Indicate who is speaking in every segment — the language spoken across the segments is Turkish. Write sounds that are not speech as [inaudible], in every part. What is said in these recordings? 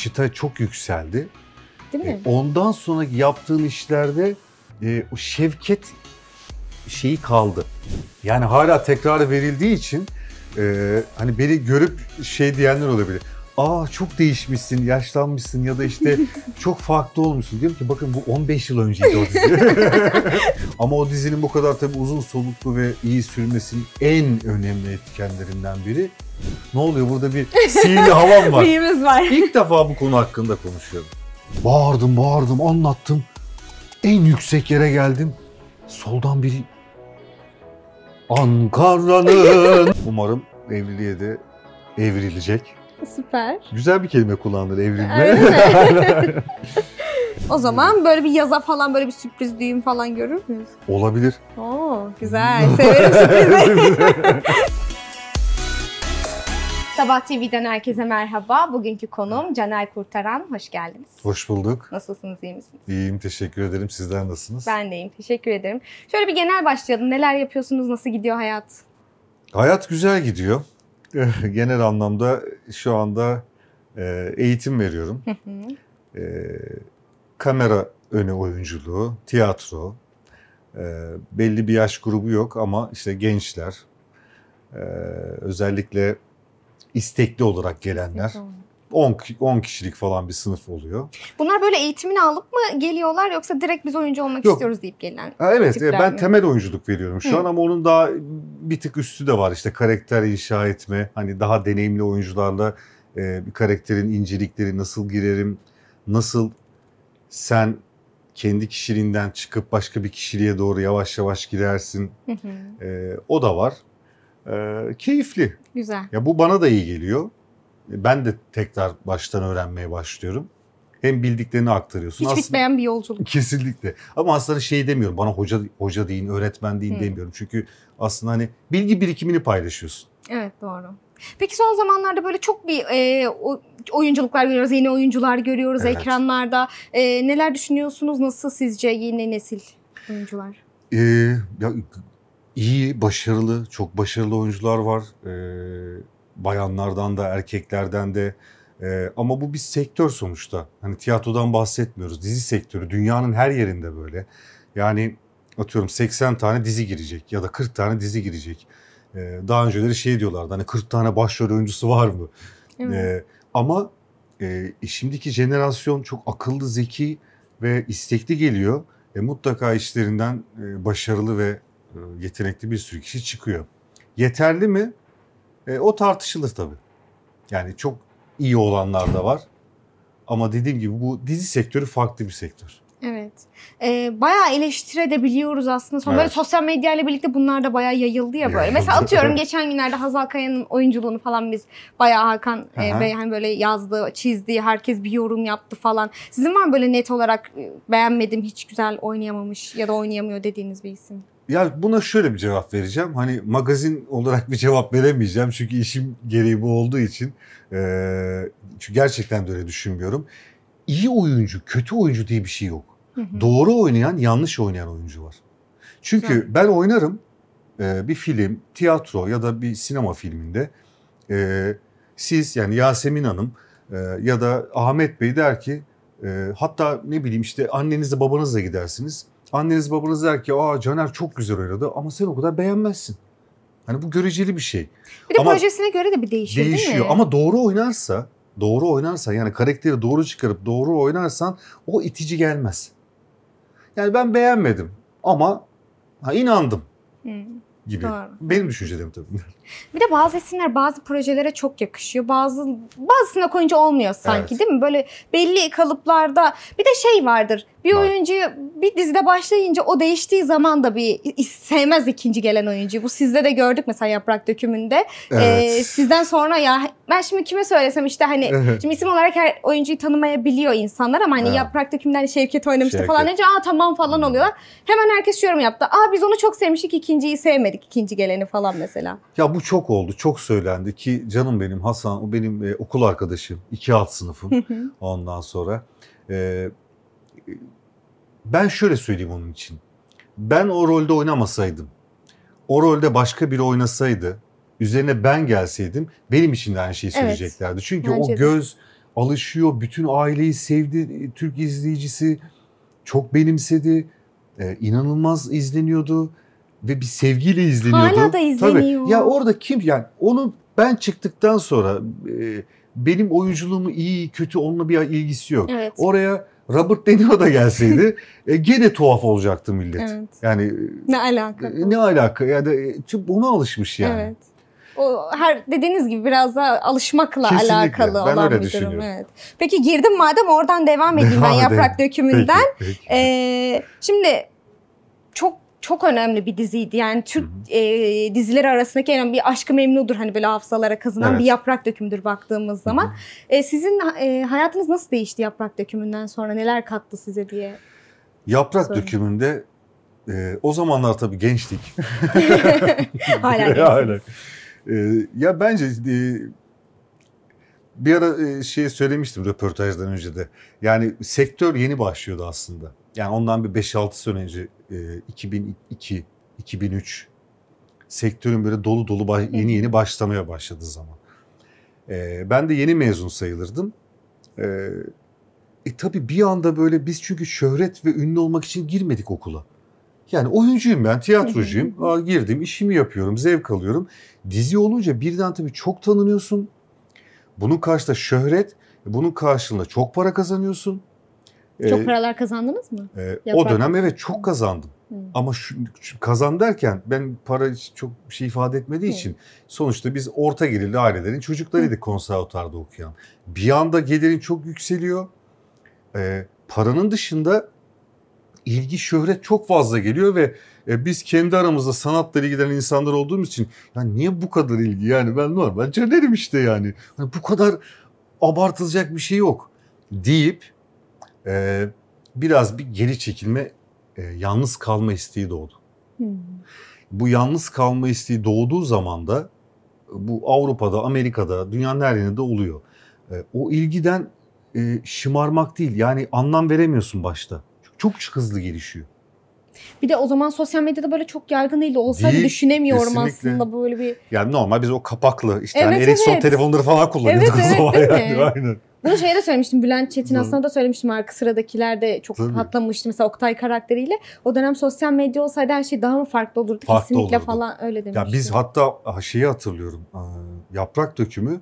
Speaker 1: çıta çok yükseldi. Değil e, mi? ondan sonra yaptığın işlerde e, o şevket şeyi kaldı. Yani hala tekrar verildiği için e, hani beni görüp şey diyenler olabilir aa çok değişmişsin, yaşlanmışsın ya da işte [laughs] çok farklı olmuşsun. Diyorum ki bakın bu 15 yıl önceydi o dizi. [laughs] Ama o dizinin bu kadar tabii uzun soluklu ve iyi sürmesinin en önemli etkenlerinden biri. Ne oluyor burada bir sihirli havam var. Neyimiz [laughs] var. İlk defa bu konu hakkında konuşuyorum. Bağırdım, bağırdım, anlattım. En yüksek yere geldim. Soldan biri Ankara'nın umarım evliliğe de evrilecek. Süper. Güzel bir kelime kullandın evrilme.
Speaker 2: [laughs] o zaman böyle bir yaza falan böyle bir sürpriz düğün falan görür müyüz? Olabilir. Oo güzel. Severim
Speaker 1: sürprizleri. [laughs]
Speaker 2: Sabah TV'den herkese merhaba. Bugünkü konuğum Caner Kurtaran. Hoş geldiniz.
Speaker 1: Hoş bulduk.
Speaker 2: Nasılsınız, iyi misiniz?
Speaker 1: İyiyim, teşekkür ederim. Sizler nasılsınız?
Speaker 2: Ben de iyiyim, teşekkür ederim. Şöyle bir genel başlayalım. Neler yapıyorsunuz, nasıl gidiyor hayat?
Speaker 1: Hayat güzel gidiyor. [laughs] genel anlamda şu anda e, eğitim veriyorum. e, kamera öne oyunculuğu, tiyatro, e, belli bir yaş grubu yok ama işte gençler, e, özellikle istekli olarak gelenler. Kesinlikle. 10, 10 kişilik falan bir sınıf oluyor.
Speaker 2: Bunlar böyle eğitimini alıp mı geliyorlar yoksa direkt biz oyuncu olmak Yok. istiyoruz deyip gelen? Ha, evet e, ben mi? temel
Speaker 1: oyunculuk veriyorum şu Hı. an ama onun daha bir tık üstü de var işte karakter inşa etme hani daha deneyimli oyuncularla e, bir karakterin incelikleri nasıl girerim nasıl sen kendi kişiliğinden çıkıp başka bir kişiliğe doğru yavaş yavaş gidersin. Hı hı. E, o da var. E, keyifli. Güzel. Ya bu bana da iyi geliyor ben de tekrar baştan öğrenmeye başlıyorum. Hem bildiklerini aktarıyorsun. Hiç aslında, bir yolculuk. Kesinlikle. Ama aslında şey demiyorum. Bana hoca hoca deyin, öğretmen deyin hmm. demiyorum. Çünkü aslında hani bilgi birikimini paylaşıyorsun.
Speaker 2: Evet doğru. Peki son zamanlarda böyle çok bir e, oyunculuklar görüyoruz, yeni oyuncular görüyoruz evet. ekranlarda. E, neler düşünüyorsunuz? Nasıl sizce yeni nesil oyuncular?
Speaker 1: E, ya, iyi, başarılı, çok başarılı oyuncular var. E, bayanlardan da erkeklerden de ee, ama bu bir sektör sonuçta. Hani tiyatrodan bahsetmiyoruz. Dizi sektörü dünyanın her yerinde böyle. Yani atıyorum 80 tane dizi girecek ya da 40 tane dizi girecek. Ee, daha önceleri şey diyorlardı hani 40 tane başrol oyuncusu var mı? Evet. Ee, ama e, e, şimdiki jenerasyon çok akıllı, zeki ve istekli geliyor. E, mutlaka işlerinden e, başarılı ve e, yetenekli bir sürü kişi çıkıyor. Yeterli mi? E, o tartışılır tabii. Yani çok iyi olanlar da var. Ama dediğim gibi bu dizi sektörü farklı bir sektör.
Speaker 2: Evet. Ee, bayağı biliyoruz aslında. Son evet. böyle sosyal ile birlikte bunlar da bayağı yayıldı ya böyle. Mesela atıyorum [laughs] geçen günlerde Hazal Kaya'nın oyunculuğunu falan biz bayağı Hakan e, Bey hani böyle yazdı, çizdi, herkes bir yorum yaptı falan. Sizin var mı böyle net olarak e, beğenmedim, hiç güzel oynayamamış ya da oynayamıyor dediğiniz bir isim?
Speaker 1: Ya buna şöyle bir cevap vereceğim. Hani magazin olarak bir cevap veremeyeceğim. Çünkü işim gereği bu olduğu için. E, çünkü gerçekten böyle düşünmüyorum. İyi oyuncu, kötü oyuncu diye bir şey yok. Hı hı. Doğru oynayan, yanlış oynayan oyuncu var. Çünkü Güzel. ben oynarım e, bir film, tiyatro ya da bir sinema filminde. E, siz yani Yasemin Hanım e, ya da Ahmet Bey der ki e, hatta ne bileyim işte annenizle babanızla gidersiniz. Anneniz babanız der ki aa Caner çok güzel oynadı ama sen o kadar beğenmezsin. Hani bu göreceli bir şey. Bir de ama projesine
Speaker 2: göre de bir değişiyor, değişiyor. değil mi? Ama
Speaker 1: doğru oynarsa, doğru oynarsa yani karakteri doğru çıkarıp doğru oynarsan o itici gelmez. Yani ben beğenmedim ama ha, inandım hmm. gibi. Doğru. Benim düşüncelerim tabii.
Speaker 2: Bir de bazı isimler bazı projelere çok yakışıyor. Bazı bazısına koyunca olmuyor sanki evet. değil mi? Böyle belli kalıplarda bir de şey vardır. Bir Var. oyuncuyu bir dizide başlayınca o değiştiği zaman da bir sevmez ikinci gelen oyuncuyu. Bu sizde de gördük mesela Yaprak Dökümü'nde. Ee, evet. Ee, sizden sonra ya ben şimdi kime söylesem işte hani şimdi isim olarak her oyuncuyu tanımayabiliyor insanlar ama hani evet. Yaprak Dökümü'nden Şevket oynamıştı Şevket. falan önce aa tamam falan oluyorlar. Hemen herkes yorum yaptı. Aa biz onu çok sevmiştik ikinciyi sevmedik ikinci geleni falan mesela.
Speaker 1: Ya bu bu çok oldu, çok söylendi ki canım benim Hasan, o benim e, okul arkadaşım, iki alt sınıfım ondan sonra. E, ben şöyle söyleyeyim onun için. Ben o rolde oynamasaydım, o rolde başka biri oynasaydı, üzerine ben gelseydim benim için de aynı şeyi söyleyeceklerdi. Evet, Çünkü o göz alışıyor, bütün aileyi sevdi, e, Türk izleyicisi çok benimsedi, e, inanılmaz izleniyordu ve bir sevgiyle izleniyordu. Hala da izleniyor. Tabii. Ya orada kim yani onu ben çıktıktan sonra e, benim oyunculuğumu iyi kötü onunla bir ilgisi yok. Evet. Oraya Robert De Niro da gelseydi [laughs] e, gene tuhaf olacaktı millet. Evet. Yani ne alaka? E, ne alaka? Yani e, tüm buna alışmış yani. Evet.
Speaker 2: O her dediğiniz gibi biraz da alışmakla Kesinlikle. alakalı ben olan öyle bir durum. Evet. Peki girdim madem oradan devam edeyim ben yaprak dökümünden. Peki, peki. Ee, şimdi çok çok önemli bir diziydi. Yani Türk hı e, dizileri arasındaki en bir aşkı memnudur hani böyle hafızalara kazınan evet. bir yaprak dökümdür baktığımız zaman. e, sizin e, hayatınız nasıl değişti yaprak dökümünden sonra? Neler kattı size diye?
Speaker 1: Yaprak sorayım. dökümünde e, o zamanlar tabii gençtik. [laughs] Hala [laughs] Hala. E, ya bence e, bir ara e, şey söylemiştim röportajdan önce de. Yani sektör yeni başlıyordu aslında yani ondan bir 5-6 sene önce 2002, e, 2003 sektörün böyle dolu dolu yeni yeni başlamaya başladığı zaman. E, ben de yeni mezun sayılırdım. E, e tabii bir anda böyle biz çünkü şöhret ve ünlü olmak için girmedik okula. Yani oyuncuyum ben, tiyatrocuyum. Aa, girdim, işimi yapıyorum, zevk alıyorum. Dizi olunca birden tabii çok tanınıyorsun. Bunun karşısında şöhret, bunun karşılığında çok para kazanıyorsun. Çok ee,
Speaker 2: paralar kazandınız mı?
Speaker 1: E, o dönem evet çok kazandım. Hı. Ama şu, şu, kazan derken ben para çok bir şey ifade etmediği Hı. için sonuçta biz orta gelirli ailelerin çocuklarıydık konservatuarda okuyan. Bir anda gelirin çok yükseliyor. E, paranın dışında ilgi şöhret çok fazla geliyor ve e, biz kendi aramızda sanatla ilgilenen insanlar olduğumuz için ya niye bu kadar ilgi yani ben normal canerim işte yani. yani bu kadar abartılacak bir şey yok deyip e, biraz bir geri çekilme, e, yalnız kalma isteği doğdu. Hmm. Bu yalnız kalma isteği doğduğu zaman da bu Avrupa'da, Amerika'da, dünyanın her yerinde oluyor. E, o ilgiden e, şımarmak değil yani anlam veremiyorsun başta. Çok, çok hızlı gelişiyor.
Speaker 2: Bir de o zaman sosyal medyada böyle çok yaygın değildi. Olsaydı değil, hani düşünemiyorum kesinlikle. aslında böyle bir...
Speaker 1: Yani normal biz o kapaklı işte hani evet, hani Ericsson telefonları falan kullanıyorduk evet, o zaman. Evet, yani. Aynen.
Speaker 2: Bunu şeye de söylemiştim. Bülent Çetin aslında da söylemiştim. Arka sıradakiler de çok Tabii. patlamıştı. Mesela Oktay karakteriyle. O dönem sosyal medya olsaydı her şey daha mı farklı olurdu? Farklı Kesinlikle olurdu. falan öyle demiştim. Ya
Speaker 1: biz hatta şeyi hatırlıyorum. Iı, Yaprak dökümü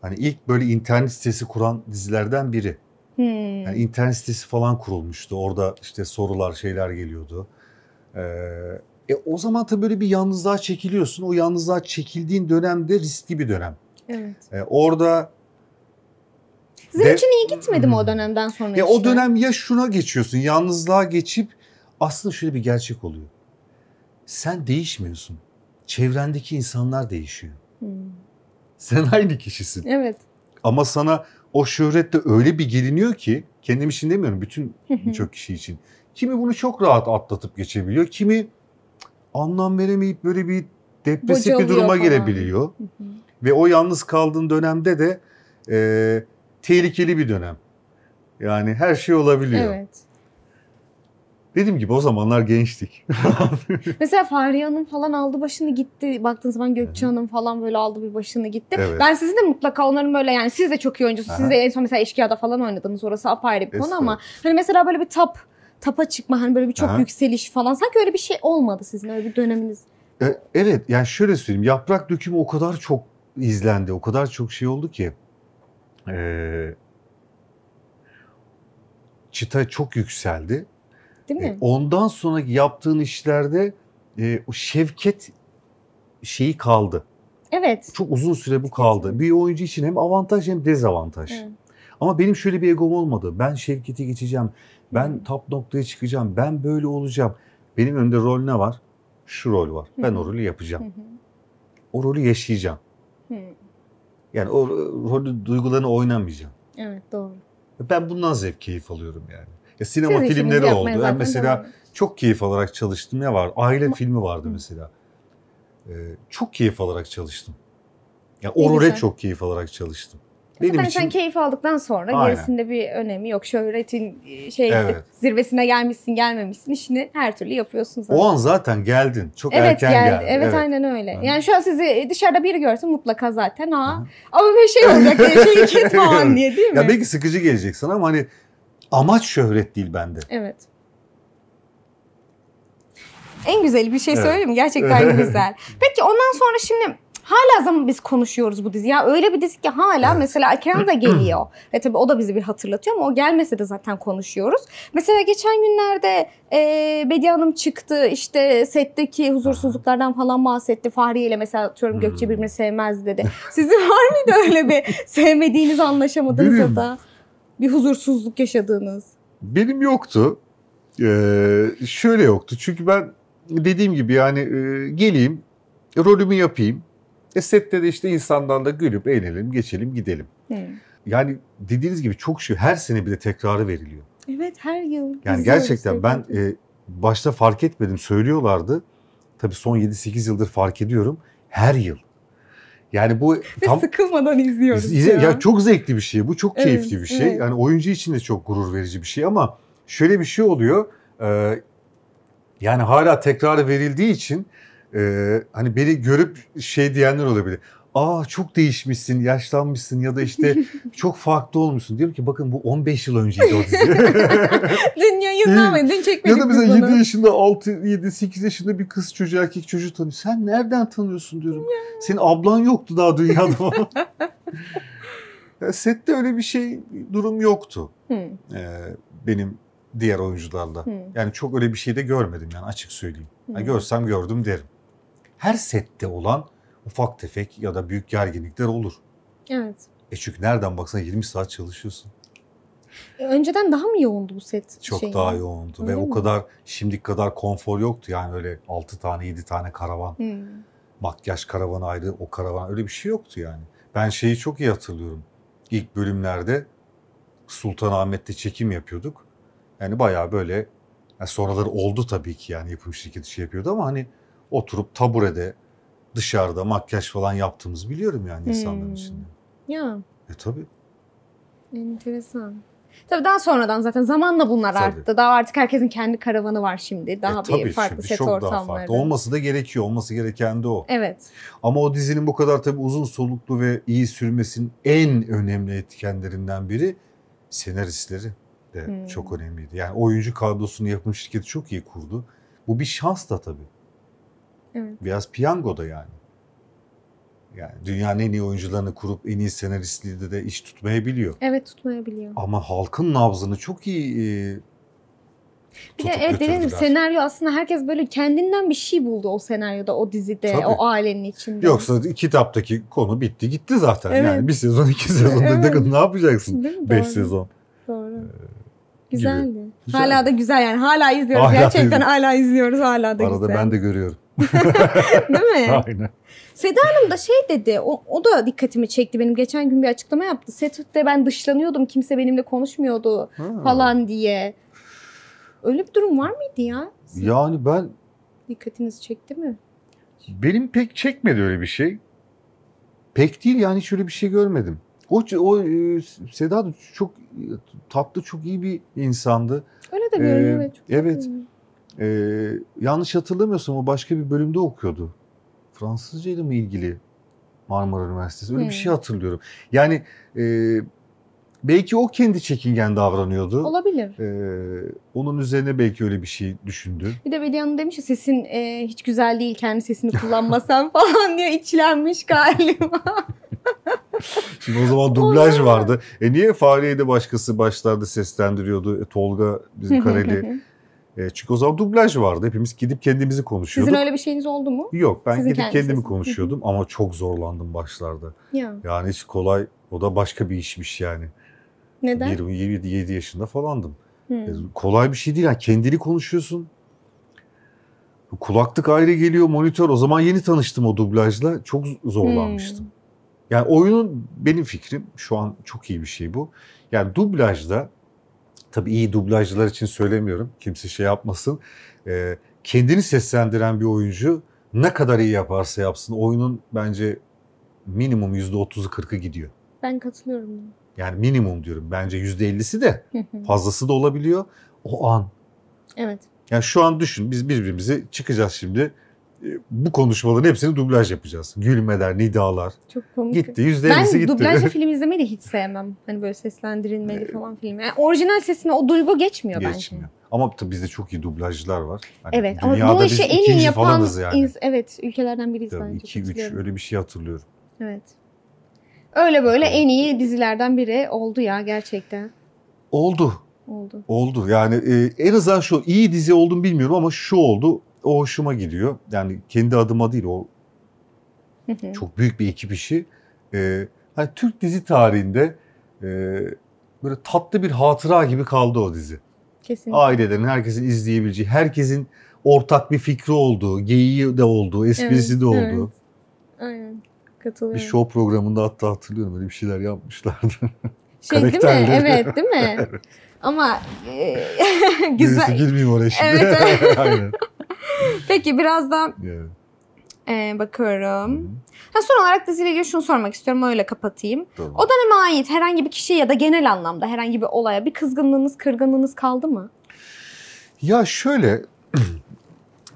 Speaker 1: hani ilk böyle internet sitesi kuran dizilerden biri.
Speaker 2: Hmm. Yani
Speaker 1: internet sitesi falan kurulmuştu. Orada işte sorular şeyler geliyordu. Ee, e, o zaman tabii böyle bir yalnızlığa çekiliyorsun. O yalnızlığa çekildiğin dönemde riskli bir dönem. Evet. E, orada sizin için iyi
Speaker 2: gitmedi mi o hmm. dönemden sonra? Ya işte? O dönem
Speaker 1: ya şuna geçiyorsun yalnızlığa geçip aslında şöyle bir gerçek oluyor. Sen değişmiyorsun. Çevrendeki insanlar değişiyor. Hmm. Sen aynı kişisin. Evet. Ama sana o şöhret de öyle bir geliniyor ki kendim için demiyorum bütün birçok kişi için. Kimi bunu çok rahat atlatıp geçebiliyor. Kimi anlam veremeyip böyle bir depresif Boca bir duruma falan. girebiliyor. Ve o yalnız kaldığın dönemde de e, tehlikeli bir dönem. Yani her şey olabiliyor. Evet. Dediğim gibi o zamanlar gençtik.
Speaker 2: [laughs] Mesela Fahriye Hanım falan aldı başını gitti. Baktığın zaman Gökçe Hanım falan böyle aldı bir başını gitti. Evet. Ben sizin de mutlaka onların böyle yani siz de çok iyi oyuncusunuz. Siz de en son mesela Eşkıya'da falan oynadınız. Orası apayrı bir konu ama hani mesela böyle bir tap tapa çıkma hani böyle bir çok Aha. yükseliş falan sanki öyle bir şey olmadı sizin öyle bir döneminiz.
Speaker 1: E, evet yani şöyle söyleyeyim yaprak dökümü o kadar çok izlendi o kadar çok şey oldu ki e, çıta çok yükseldi. Değil ee, mi? ondan sonra yaptığın işlerde e, o şevket şeyi kaldı. Evet. Çok uzun süre bu kaldı. Bir oyuncu için hem avantaj hem dezavantaj. Evet. Ama benim şöyle bir egom olmadı. Ben Şevket'i geçeceğim. Ben hmm. top noktaya çıkacağım. Ben böyle olacağım. Benim önümde rol ne var? Şu rol var. Ben hmm. o rolü yapacağım. Hmm. O rolü yaşayacağım. Hmm. Yani o e, rolü duygularını oynamayacağım. Evet doğru. Ben bundan zevk keyif alıyorum yani. Ya sinema Siz filmleri oldu. Ben mesela devam. çok keyif alarak çalıştım. Ne var? Aile Ama... filmi vardı mesela. Ee, çok keyif alarak çalıştım. Ya yani o çok keyif alarak çalıştım.
Speaker 2: Benim Zaten için... sen keyif aldıktan sonra Aynen. gerisinde bir önemi yok. Şöhretin e, şey evet. zirvesine gelmişsin gelmemişsin işini her türlü yapıyorsun zaten. O an
Speaker 1: zaten geldin. Çok evet, erken geldi. geldin. Evet, evet aynen
Speaker 2: öyle. Yani şu an sizi e, dışarıda biri görse mutlaka zaten ha. Ama bir şey olacak diye şey [laughs] git falan diye değil mi? Ya belki
Speaker 1: sıkıcı gelecek sana ama hani amaç şöhret değil bende.
Speaker 2: Evet. En güzel bir şey söyleyeyim mi? Gerçekten [laughs] güzel. Peki ondan sonra şimdi Hala zaman biz konuşuyoruz bu dizi. Ya öyle bir dizi ki hala evet. mesela Ekran da [clears throat] geliyor. Ve tabii o da bizi bir hatırlatıyor ama o gelmese de zaten konuşuyoruz. Mesela geçen günlerde e, Bediye Hanım çıktı işte setteki huzursuzluklardan falan bahsetti. Fahriye ile mesela atıyorum hmm. Gökçe birbirini sevmez dedi. Sizin [laughs] var mıydı öyle bir sevmediğiniz anlaşamadığınız Benim. ya da bir huzursuzluk yaşadığınız?
Speaker 1: Benim yoktu. Ee, şöyle yoktu. Çünkü ben dediğim gibi yani e, geleyim, rolümü yapayım. E sette de işte insandan da gülüp eğlenelim, geçelim, gidelim. Evet. Yani dediğiniz gibi çok şey her sene bir de tekrarı veriliyor.
Speaker 2: Evet her yıl. Yani gerçekten ben
Speaker 1: e, başta fark etmedim söylüyorlardı. Tabii son 7-8 yıldır fark ediyorum. Her yıl. Yani bu Ve sıkılmadan izliyoruz. Izle, ya. ya çok zevkli bir şey. Bu çok keyifli bir şey. Evet. Yani oyuncu için de çok gurur verici bir şey ama şöyle bir şey oluyor. E, yani hala tekrar verildiği için ee, hani beni görüp şey diyenler olabilir. Aa çok değişmişsin, yaşlanmışsın ya da işte [laughs] çok farklı olmuşsun. Diyorum ki bakın bu 15 yıl önceydi o dizi.
Speaker 2: [laughs] dün yayınlanmadı, dün çekmedik Ya da mesela 7
Speaker 1: yaşında, 6, 7, 8 yaşında bir kız çocuğu, erkek çocuğu tanıyor. Sen nereden tanıyorsun diyorum. Senin ablan yoktu daha dünyada. [laughs] sette öyle bir şey, durum yoktu. Ee, benim diğer oyuncularla. Yani çok öyle bir şey de görmedim yani açık söyleyeyim. Hmm. görsem gördüm derim her sette olan ufak tefek ya da büyük gerginlikler olur. Evet. E çünkü nereden baksan 20 saat çalışıyorsun.
Speaker 2: E, önceden daha mı yoğundu bu set? Çok şeyi? daha
Speaker 1: yoğundu öyle ve mi? o kadar şimdiki kadar konfor yoktu yani öyle 6 tane 7 tane karavan. Hmm. Makyaj karavanı ayrı o karavan öyle bir şey yoktu yani. Ben şeyi çok iyi hatırlıyorum. İlk bölümlerde Sultanahmet'te çekim yapıyorduk. Yani bayağı böyle yani sonraları oldu tabii ki yani yapım şirketi şey yapıyordu ama hani oturup taburede dışarıda makyaj falan yaptığımızı biliyorum yani insanların hmm. içinde. Ya. E tabii.
Speaker 2: Enteresan. Tabii daha sonradan zaten zamanla bunlar tabii. arttı. Daha artık herkesin kendi karavanı var şimdi. Daha e, tabii, bir farklı şimdi set çok ortamları. Daha farklı. Olması
Speaker 1: da gerekiyor. Olması gereken de o. Evet. Ama o dizinin bu kadar tabii uzun soluklu ve iyi sürmesinin en önemli etkenlerinden biri senaristleri de hmm. çok önemliydi. Yani oyuncu kadrosunu yapım şirketi çok iyi kurdu. Bu bir şans da tabii. Biraz piyango da yani. Yani dünyanın en iyi oyuncularını kurup en iyi senaristliği de, de iş tutmayabiliyor.
Speaker 2: Evet tutmayabiliyor.
Speaker 1: Ama halkın nabzını çok iyi e, bir de evet dediğim senaryo
Speaker 2: aslında herkes böyle kendinden bir şey buldu o senaryoda, o dizide, Tabii. o ailenin içinde. Yoksa
Speaker 1: kitaptaki konu bitti gitti zaten. Evet. Yani bir sezon, iki sezon evet. dedik ne yapacaksın? Beş Doğru. sezon.
Speaker 2: Doğru. Ee, Güzeldi. Güzel. Hala da güzel yani. Hala izliyoruz. Hala Gerçekten izliyoruz. hala izliyoruz. Hala da Arada güzel. ben de görüyorum. Değil mi? [laughs] Aynen. Seda Hanım da şey dedi, o, o da dikkatimi çekti benim. Geçen gün bir açıklama yaptı. Setüt'te ben dışlanıyordum, kimse benimle konuşmuyordu ha. falan diye. Öyle bir durum var mıydı ya?
Speaker 1: yani ben...
Speaker 2: Dikkatinizi çekti mi?
Speaker 1: Benim pek çekmedi öyle bir şey. Pek değil yani hiç öyle bir şey görmedim. O, o e, Seda da çok tatlı, çok iyi bir insandı. Öyle de görünüyor. Ee, evet. Iyi. Ee, yanlış hatırlamıyorsam o başka bir bölümde okuyordu. Fransızca ile mi ilgili Marmara Üniversitesi? Öyle hmm. bir şey hmm. hatırlıyorum. Yani e, belki o kendi çekingen davranıyordu. Olabilir. Ee, onun üzerine belki öyle bir şey düşündü.
Speaker 2: Bir de Bediyan'ın demiş ya sesin e, hiç güzel değil kendi sesini kullanmasan [laughs] falan diye içlenmiş galiba.
Speaker 1: [laughs] Şimdi o zaman dublaj vardı. E niye Fahriye'yi başkası başlarda seslendiriyordu? E, Tolga bizim [laughs] Kareli. E, çünkü o zaman dublaj vardı. Hepimiz gidip kendimizi konuşuyorduk. Sizin
Speaker 2: öyle bir şeyiniz oldu mu?
Speaker 1: Yok ben Sizin gidip kendisiniz. kendimi konuşuyordum ama çok zorlandım başlarda. Ya. Yani hiç kolay o da başka bir işmiş yani. Neden? 27 yaşında falandım. Hmm. E, kolay bir şey değil yani kendini konuşuyorsun. Kulaklık ayrı geliyor monitör. O zaman yeni tanıştım o dublajla. Çok zorlanmıştım. Hmm. Yani oyunun benim fikrim şu an çok iyi bir şey bu. Yani dublajda tabii iyi dublajcılar için söylemiyorum. Kimse şey yapmasın. E, kendini seslendiren bir oyuncu ne kadar iyi yaparsa yapsın oyunun bence minimum yüzde otuzu kırkı gidiyor.
Speaker 2: Ben katılıyorum.
Speaker 1: Yani minimum diyorum. Bence yüzde %50'si de fazlası da olabiliyor. O an. Evet. Yani şu an düşün biz birbirimizi çıkacağız şimdi. E, bu konuşmaların hepsini dublaj yapacağız. Gülmeler, nidalar.
Speaker 2: Çok komik. Gitti. Yüzde ben gitti. Ben dublajlı [laughs] film izlemeyi de hiç sevmem. Hani böyle seslendirilmeli e, falan film. Yani orijinal sesine o duygu geçmiyor, geçmiyor. bence.
Speaker 1: Ama tabii bizde çok iyi dublajcılar var. Hani evet ama bu işi en iyi yapan yani.
Speaker 2: evet ülkelerden biriyiz tabii bence. 2 3
Speaker 1: öyle bir şey hatırlıyorum.
Speaker 2: Evet. Öyle böyle en iyi dizilerden biri oldu ya gerçekten. Oldu. Oldu.
Speaker 1: Oldu. Yani e, en azından şu iyi dizi oldum bilmiyorum ama şu oldu o hoşuma gidiyor. Yani kendi adıma değil o çok büyük bir ekip işi. Ee, hani Türk dizi tarihinde e, böyle tatlı bir hatıra gibi kaldı o dizi.
Speaker 2: Kesinlikle. Ailelerin,
Speaker 1: herkesin izleyebileceği, herkesin ortak bir fikri olduğu, geyiği de olduğu, esprisi evet, de olduğu.
Speaker 2: Evet. Aynen. Katılıyorum. Bir show
Speaker 1: programında hatta hatırlıyorum böyle bir şeyler yapmışlardı. [laughs] Şey değil mi? Evet değil mi? [laughs] evet.
Speaker 2: Ama e, [laughs] güzel. Birisi girmeyeyim oraya şimdi. Evet. Aynen. [laughs] Peki biraz da yeah. e, bakıyorum. Ha, son olarak diziyle ilgili şunu sormak istiyorum öyle kapatayım. Tamam. O döneme ait herhangi bir kişi ya da genel anlamda herhangi bir olaya bir kızgınlığınız, kırgınlığınız kaldı mı?
Speaker 1: Ya şöyle [clears throat]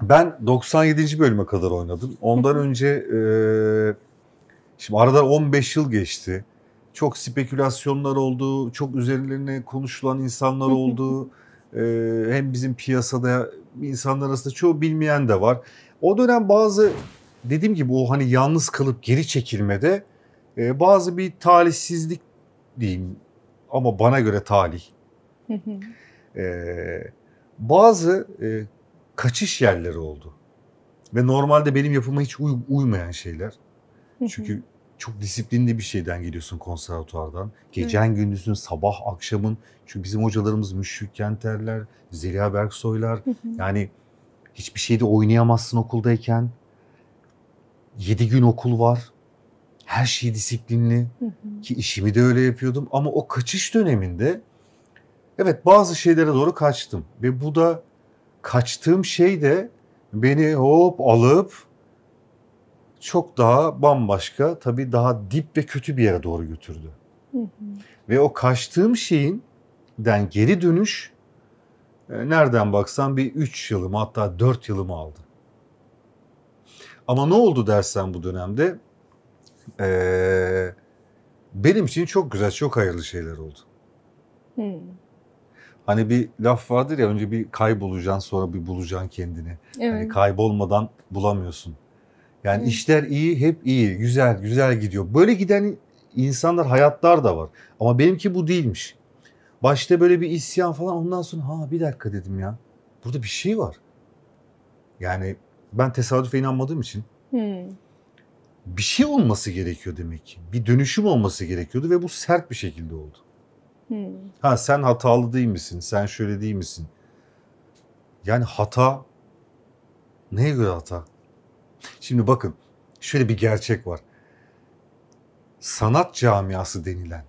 Speaker 1: ben 97. bölüme kadar oynadım. Ondan önce e, şimdi arada 15 yıl geçti. Çok spekülasyonlar oldu, çok üzerlerine konuşulan insanlar oldu. e, hem bizim piyasada insanlar arasında çoğu bilmeyen de var. O dönem bazı dediğim gibi o hani yalnız kalıp geri çekilmede e, bazı bir talihsizlik diyeyim ama bana göre talih. e, bazı e, kaçış yerleri oldu. Ve normalde benim yapıma hiç uy uymayan şeyler. Çünkü çok disiplinli bir şeyden geliyorsun konservatuardan. Gecen evet. gündüzün, sabah akşamın. Çünkü bizim hocalarımız Müşfik Kenterler, Zeliha Berksoylar. Yani hiçbir şeyde oynayamazsın okuldayken. Yedi gün okul var. Her şey disiplinli. Ki işimi de öyle yapıyordum. Ama o kaçış döneminde evet bazı şeylere doğru kaçtım. Ve bu da kaçtığım şey de beni hop alıp çok daha bambaşka tabii daha dip ve kötü bir yere doğru götürdü. Ve o kaçtığım şeyin den geri dönüş e, nereden baksan bir 3 yılımı hatta 4 yılımı aldı. Ama ne oldu dersen bu dönemde e, benim için çok güzel çok hayırlı şeyler oldu. Hani bir laf vardır ya önce bir kaybolacaksın sonra bir bulacaksın kendini. Hani evet. Hani kaybolmadan bulamıyorsun. Yani Hı. işler iyi, hep iyi, güzel, güzel gidiyor. Böyle giden insanlar, hayatlar da var. Ama benimki bu değilmiş. Başta böyle bir isyan falan ondan sonra ha bir dakika dedim ya. Burada bir şey var. Yani ben tesadüfe inanmadığım için Hı. Hmm. bir şey olması gerekiyor demek ki. Bir dönüşüm olması gerekiyordu ve bu sert bir şekilde oldu. Hı. Hmm. Ha sen hatalı değil misin? Sen şöyle değil misin? Yani hata neye göre hata? Şimdi bakın şöyle bir gerçek var. Sanat camiası denilen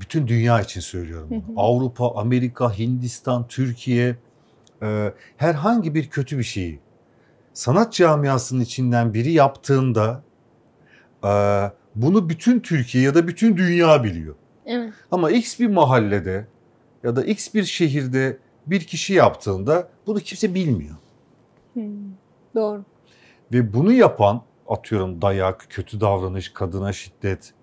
Speaker 1: bütün dünya için söylüyorum. Avrupa, Amerika, Hindistan, Türkiye e, herhangi bir kötü bir şeyi sanat camiasının içinden biri yaptığında e, bunu bütün Türkiye ya da bütün dünya biliyor. Evet. Ama X bir mahallede ya da X bir şehirde bir kişi yaptığında bunu kimse bilmiyor.
Speaker 2: Hmm, doğru.
Speaker 1: Ve bunu yapan atıyorum dayak, kötü davranış, kadına şiddet,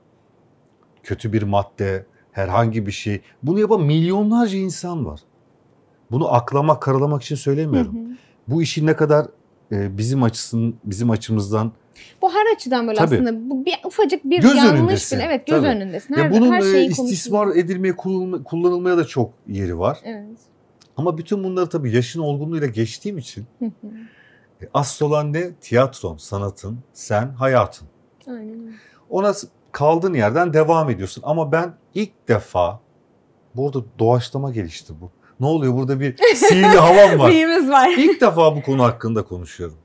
Speaker 1: kötü bir madde, herhangi bir şey. Bunu yapan milyonlarca insan var. Bunu aklama karalamak için söylemiyorum. Hı hı. Bu işin ne kadar e, bizim açısın, bizim açımızdan
Speaker 2: bu her açıdan böyle Tabii. aslında bu bir ufacık bir göz yanlış önündesin. bile evet göz Tabii. önündesin. Her, ya bunun her e, şeyi istismar
Speaker 1: edilmeye kullanılmaya da çok yeri var. Evet. Ama bütün bunları tabii yaşın olgunluğuyla geçtiğim için Astrolande tiyatron, sanatın, sen hayatın. Aynen Ona kaldığın yerden devam ediyorsun. Ama ben ilk defa burada doğaçlama gelişti bu. Ne oluyor burada bir sihirli mı? var. Neyimiz [laughs] var. İlk defa bu konu hakkında konuşuyorum.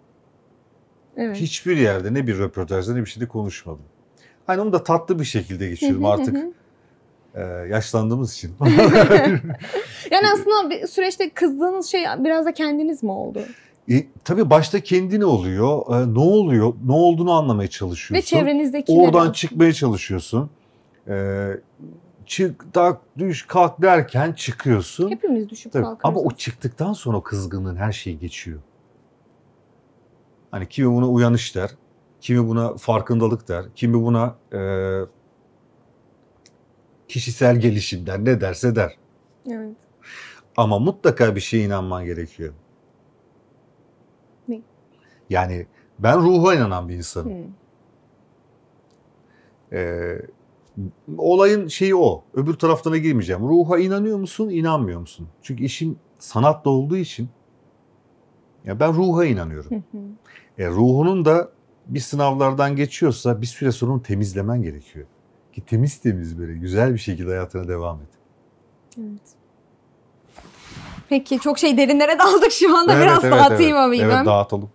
Speaker 1: Evet. Hiçbir yerde ne bir röportajda ne bir şeyde konuşmadım. Hani onu da tatlı bir şekilde geçiyorum artık. Ee, yaşlandığımız için. [laughs] [laughs]
Speaker 2: yani aslında süreçte kızdığınız şey biraz da kendiniz mi oldu?
Speaker 1: E, tabii başta kendini oluyor. E, ne oluyor? Ne olduğunu anlamaya çalışıyorsun. Ve çevrenizdekileri. Oradan çıkmaya çalışıyorsun. E, çık, tak, düş, kalk derken çıkıyorsun. Hepimiz düşüp tabii, kalkarız. Ama o çıktıktan sonra o kızgınlığın her şeyi geçiyor. Hani kimi buna uyanış der, kimi buna farkındalık der, kimi buna e, kişisel der, ne derse der. Evet. Ama mutlaka bir şeye inanman gerekiyor. Yani ben ruha inanan bir insanım. Hmm. Ee, olayın şeyi o. Öbür taraftan girmeyeceğim. Ruha inanıyor musun, inanmıyor musun? Çünkü işim sanatla olduğu için ya ben ruha inanıyorum. e, ruhunun da bir sınavlardan geçiyorsa bir süre sonra onu temizlemen gerekiyor. Ki temiz temiz böyle güzel bir şekilde hayatına devam et.
Speaker 2: Evet. Peki çok şey derinlere [laughs] daldık şu anda evet, biraz evet, dağıtayım evet. ama Evet dağıtalım.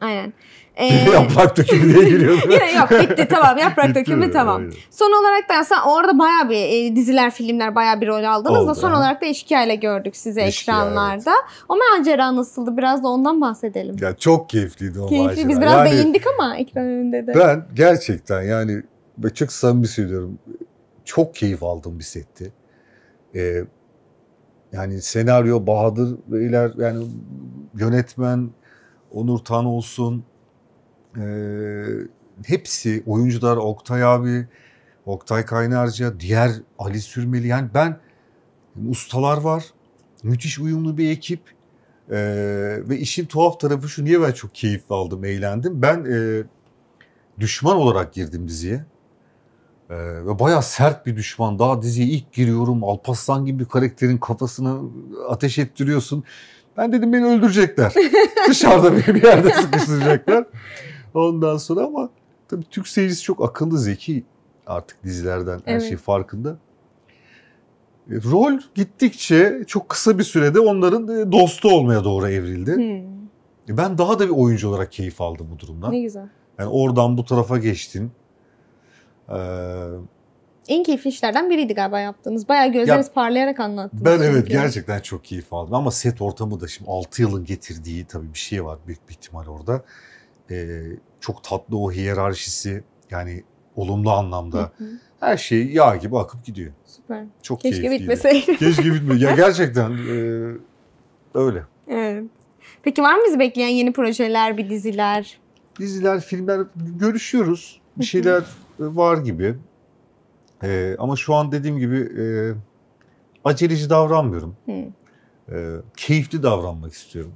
Speaker 2: Aynen. [laughs] Ee, yaprak
Speaker 1: dökümü diye giriyor. [laughs] Yine yok bitti tamam yaprak dökümü mi? tamam.
Speaker 2: Aynen. Son olarak da sen orada baya bir e, diziler filmler baya bir rol aldınız Oldu, da son he. olarak da Eşkıya ile gördük sizi ekranlarda. Evet. O macera nasıldı biraz da ondan bahsedelim.
Speaker 1: Ya çok keyifliydi o Keyifli. macera. Biz biraz yani, değindik
Speaker 2: ama ekran önünde de. Ben
Speaker 1: gerçekten yani çok samimi söylüyorum çok keyif aldım bir setti. Ee, yani senaryo Bahadır Beyler yani yönetmen Onur Tan olsun e, hepsi oyuncular Oktay abi, Oktay Kaynarca, diğer Ali Sürmeli yani ben ustalar var. Müthiş uyumlu bir ekip. Ee, ve işin tuhaf tarafı şu niye ben çok keyif aldım, eğlendim. Ben e, düşman olarak girdim diziye. Ee, ve bayağı sert bir düşman. Daha diziye ilk giriyorum. Alpaslan gibi bir karakterin kafasını ateş ettiriyorsun. Ben dedim beni öldürecekler.
Speaker 2: [laughs] Dışarıda beni bir yerde
Speaker 1: sıkıştıracaklar. Ondan sonra ama tabii Türk seyircisi çok akıllı, zeki artık dizilerden her şey evet. şey farkında. E, rol gittikçe çok kısa bir sürede onların e, dostu olmaya doğru evrildi.
Speaker 2: Hmm.
Speaker 1: E, ben daha da bir oyuncu olarak keyif aldım bu durumdan. Ne güzel. Yani oradan bu tarafa geçtin. Ee,
Speaker 2: en keyifli işlerden biriydi galiba yaptığımız. Bayağı gözleriniz ya, parlayarak anlattınız. Ben çünkü. evet gerçekten
Speaker 1: çok keyif aldım ama set ortamı da şimdi 6 yılın getirdiği tabii bir şey var büyük bir ihtimal orada. Ee, çok tatlı o hiyerarşisi yani olumlu anlamda her şey yağ gibi akıp gidiyor. Süper. Çok Keşke keyifliydi. bitmeseydi. [laughs] Keşke bitmeseydi. Ya [laughs] gerçekten e, öyle.
Speaker 2: Evet. Peki var mı bizi bekleyen yeni projeler, bir diziler? Diziler, filmler görüşüyoruz.
Speaker 1: Bir şeyler e, var gibi. E, ama şu an dediğim gibi e, aceleci davranmıyorum. E, keyifli davranmak istiyorum.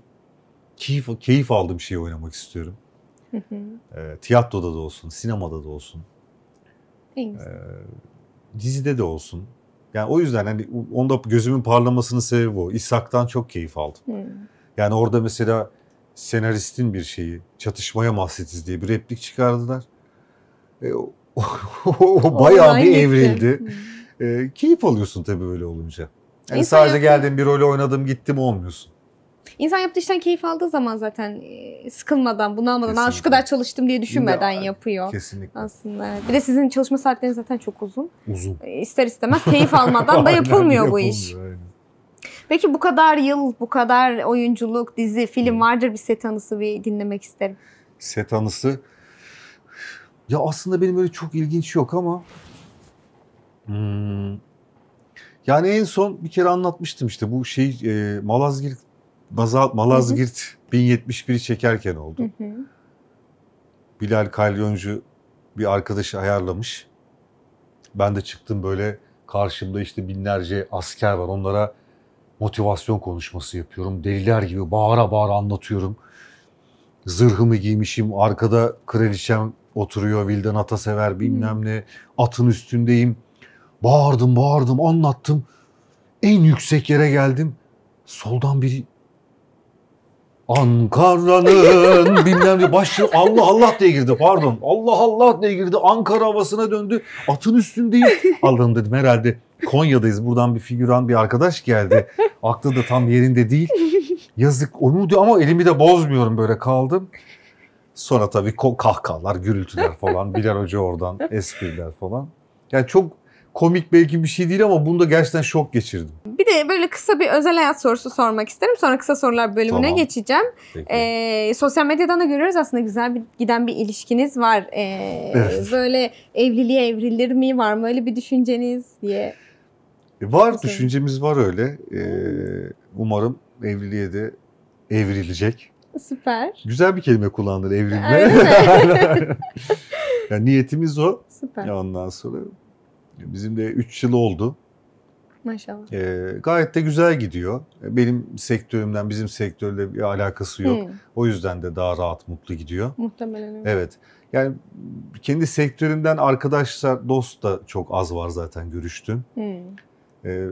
Speaker 1: Keyif, keyif aldığım şeyi oynamak istiyorum. E, tiyatroda da olsun, sinemada da olsun. E, dizide de olsun. Yani o yüzden hani onda gözümün parlamasının sebebi o. İshak'tan çok keyif aldım. Hmm. Yani orada mesela senaristin bir şeyi çatışmaya mahsetiz diye bir replik çıkardılar. E, o bayağı bir evrildi. E, keyif alıyorsun tabii öyle olunca. Yani sadece yaptı. geldim bir rolü oynadım gittim olmuyorsun.
Speaker 2: İnsan yaptığı işten keyif aldığı zaman zaten e, sıkılmadan, bunalmadan, Aa, şu kadar çalıştım diye düşünmeden ya, yapıyor. Kesinlikle. Aslında. Bir de sizin çalışma saatleriniz zaten çok uzun. Uzun. E, ister istemez keyif almadan da [laughs] yapılmıyor bu iş. Aynen. Peki bu kadar yıl, bu kadar oyunculuk, dizi, film vardır bir set anısı bir dinlemek isterim.
Speaker 1: Set anısı ya aslında benim öyle çok ilginç yok ama hmm. yani en son bir kere anlatmıştım işte bu şey e, Malazgirt Mazal, Malazgirt 1071 çekerken oldu. Hı hı. Bilal Kalyoncu bir arkadaşı ayarlamış. Ben de çıktım böyle karşımda işte binlerce asker var. Onlara motivasyon konuşması yapıyorum. Deliler gibi bağıra bağıra anlatıyorum zırhımı giymişim, arkada kraliçem oturuyor, Vildan Atasever hmm. bilmem ne, atın üstündeyim. Bağırdım, bağırdım, anlattım. En yüksek yere geldim. Soldan biri Ankara'nın [laughs] bilmem ne başı Allah Allah diye girdi pardon. Allah Allah diye girdi. Ankara havasına döndü. Atın üstündeyim. [laughs] Allah'ım dedim herhalde Konya'dayız. Buradan bir figüran bir arkadaş geldi. Aklı da tam yerinde değil. Yazık onu diyor ama elimi de bozmuyorum böyle kaldım. Sonra tabii kahkahalar, gürültüler falan. [laughs] Bilal Hoca oradan, espriler falan. Yani çok komik belki bir şey değil ama bunda gerçekten şok geçirdim.
Speaker 2: Bir de böyle kısa bir özel hayat sorusu sormak isterim. Sonra kısa sorular bölümüne tamam. geçeceğim. Ee, sosyal medyadan da görüyoruz aslında güzel bir giden bir ilişkiniz var. Ee, evet. Böyle evliliğe evrilir mi? Var mı öyle bir düşünceniz diye.
Speaker 1: E, var, düşüncemiz var öyle. Ee, umarım evliliğe de evrilecek.
Speaker 2: Süper.
Speaker 1: Güzel bir kelime kullandın evrilme. [laughs] yani niyetimiz o. Süper. Ya ondan sonra bizim de 3 yıl oldu. Maşallah. Ee, gayet de güzel gidiyor. Benim sektörümden bizim sektörle bir alakası yok. Hmm. O yüzden de daha rahat mutlu gidiyor.
Speaker 2: Muhtemelen öyle.
Speaker 1: Evet. Yani kendi sektörümden arkadaşlar, dost da çok az var zaten görüştüm. Hmm. Ee,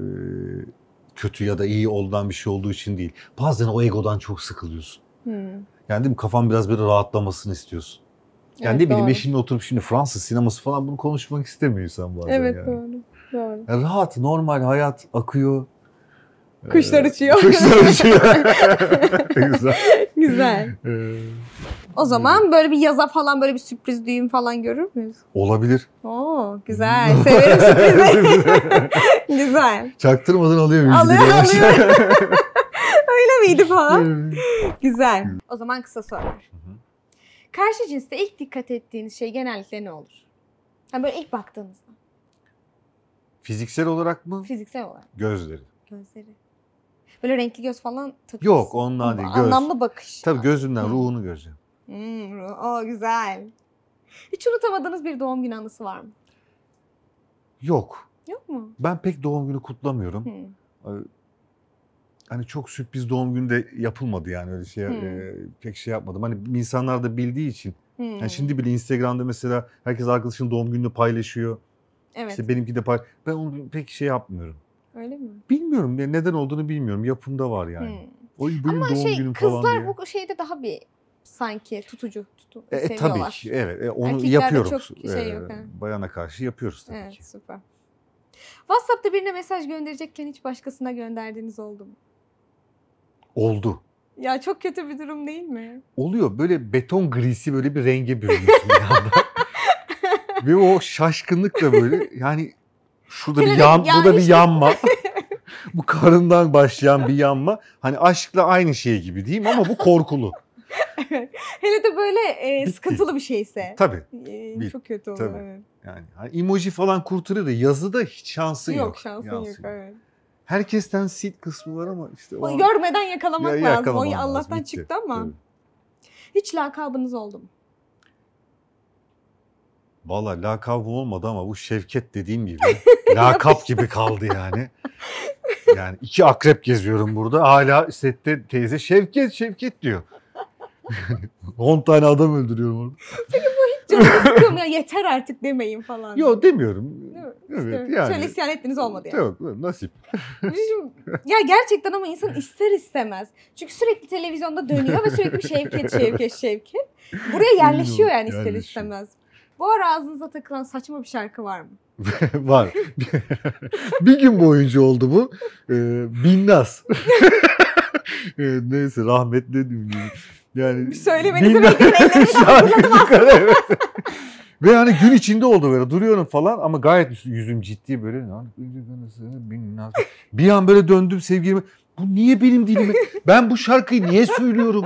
Speaker 1: kötü ya da iyi olduğundan bir şey olduğu için değil. Bazen o egodan çok sıkılıyorsun. Hmm. Yani değil mi? Kafan biraz böyle rahatlamasını istiyorsun.
Speaker 2: Yani evet, ne bileyim doğru. eşinle
Speaker 1: oturup şimdi Fransız sineması falan bunu konuşmak istemiyor insan bazen evet, yani. Evet doğru. Doğru. Yani rahat, normal hayat akıyor.
Speaker 2: Kuşlar ee, uçuyor. Kuşlar uçuyor. [laughs] Güzel. Güzel. [laughs] Ee, o zaman böyle bir yaza falan böyle bir sürpriz düğün falan görür müyüz? Olabilir. Oo güzel. Severim [laughs] sürprizi. [laughs] güzel.
Speaker 1: Çaktırmadan alıyor müziği. Alıyor alıyor.
Speaker 2: Öyle miydi falan? güzel. O zaman kısa sorular. Karşı cinste ilk dikkat ettiğiniz şey genellikle ne olur? Yani böyle ilk baktığınızda.
Speaker 1: Fiziksel olarak mı?
Speaker 2: Fiziksel olarak. Gözleri. Gözleri. Böyle renkli göz falan
Speaker 1: takıyorsun. Yok ondan değil. Göz. Anlamlı bakış. Tabii gözünden, hmm. ruhunu göreceğim.
Speaker 2: Hmm, o güzel. Hiç unutamadığınız bir doğum günü anısı var mı? Yok. Yok mu?
Speaker 1: Ben pek doğum günü kutlamıyorum. Hani çok sürpriz doğum günü de yapılmadı yani öyle şey e, pek şey yapmadım. Hani insanlar da bildiği için. Hmm. Yani şimdi bile Instagram'da mesela herkes arkadaşının doğum gününü paylaşıyor. Evet. İşte benimki de pay. Ben onu pek şey yapmıyorum. Öyle mi? Bilmiyorum neden olduğunu bilmiyorum. Yapımda var yani. Hmm. O benim Ama doğum şey, günüm falan diye. Kızlar bu
Speaker 2: şeyde daha bir sanki tutucu tutu, e, seviyorlar. Tabii ki evet. E, onu Erkeklerde yapıyoruz. Çok şey yok, e,
Speaker 1: bayana karşı yapıyoruz tabii
Speaker 2: evet, ki. Süper. WhatsApp'ta birine mesaj gönderecekken hiç başkasına gönderdiğiniz oldu mu? Oldu. Ya çok kötü bir durum değil mi?
Speaker 1: Oluyor. Böyle beton grisi böyle bir renge bürünüyorsun bir anda. [laughs] Ve o şaşkınlıkla böyle yani şurada bir yan, yani burada bir yanma. [laughs] bu karından başlayan bir yanma. Hani aşkla aynı şey gibi diyeyim Ama bu korkulu.
Speaker 2: Hele de böyle e, sıkıntılı bir şeyse. Tabii. E, çok kötü olur. Tabii. Evet.
Speaker 1: Yani hani emoji falan kurtarır da yazıda hiç şansı yok. Yok şansı yok, yok evet. Herkesten sil kısmı var ama işte o, o görmeden
Speaker 2: yakalamak ya, lazım. O Allah'tan lazım. çıktı ama. Tabii. Hiç lakabınız oldu mu?
Speaker 1: Valla lakabı olmadı ama bu Şevket dediğim gibi [laughs] lakap gibi kaldı yani. Yani iki akrep geziyorum burada. Hala sette teyze Şevket Şevket diyor. 10 [laughs] tane adam öldürüyorum orada.
Speaker 2: Peki bu hiç canını sıkılmıyor. Yeter artık demeyin falan. Yok demiyorum. Evet işte, yani. Şöyle isyan ettiniz olmadı yani. Yok nasip. ya gerçekten ama insan ister istemez. Çünkü sürekli televizyonda dönüyor ve sürekli Şevket Şevket Şevket. Buraya yerleşiyor yani ister yerleşiyor. istemez. Bu ara ağzınıza takılan saçma bir şarkı var mı?
Speaker 1: [laughs] var. [laughs] bir gün boyunca oldu bu. Ee, Binnaz. [laughs] Ee, neyse rahmetli dinliyorum. Yani söylemenizi Binnaz... beklemeyin. evet. Ve yani gün içinde oldu böyle duruyorum falan ama gayet yüzüm ciddi böyle. Binnaz. Bir an böyle döndüm sevgilime. Bu niye benim dilime? Ben bu şarkıyı niye söylüyorum?